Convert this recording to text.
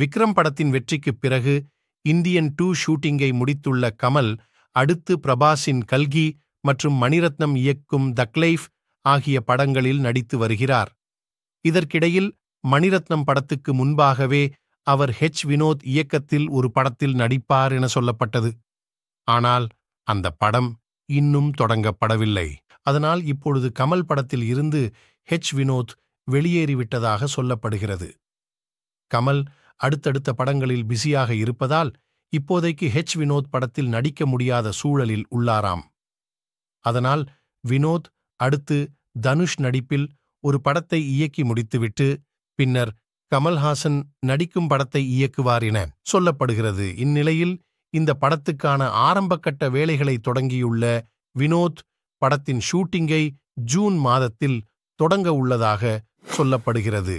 விக்ரம் படத்தின் வெற்றிக்குப் பிறகு இந்தியன் டூ ஷூட்டிங்கை முடித்துள்ள கமல் அடுத்து பிரபாஸின் கல்கி மற்றும் மணிரத்னம் இயக்கும் தக்லைஃப் ஆகிய படங்களில் நடித்து வருகிறார் இதற்கிடையில் மணிரத்னம் படத்துக்கு முன்பாகவே அவர் ஹெச் வினோத் இயக்கத்தில் ஒரு படத்தில் நடிப்பார் என சொல்லப்பட்டது ஆனால் அந்த படம் இன்னும் தொடங்கப்படவில்லை அதனால் இப்பொழுது கமல் படத்தில் இருந்து ஹெச் வினோத் வெளியேறிவிட்டதாக சொல்லப்படுகிறது கமல் அடுத்தடுத்த படங்களில் பிஸியாக இருப்பதால் இப்போதைக்கு ஹெச் வினோத் படத்தில் நடிக்க முடியாத சூழலில் உள்ளாராம் அதனால் வினோத் அடுத்து தனுஷ் நடிப்பில் ஒரு படத்தை இயக்கி முடித்துவிட்டு பின்னர் கமல்ஹாசன் நடிக்கும் படத்தை இயக்குவார் என சொல்லப்படுகிறது இந்நிலையில் இந்த படத்துக்கான ஆரம்பக்கட்ட வேலைகளை தொடங்கியுள்ள வினோத் படத்தின் ஷூட்டிங்கை ஜூன் மாதத்தில் தொடங்க உள்ளதாக சொல்லப்படுகிறது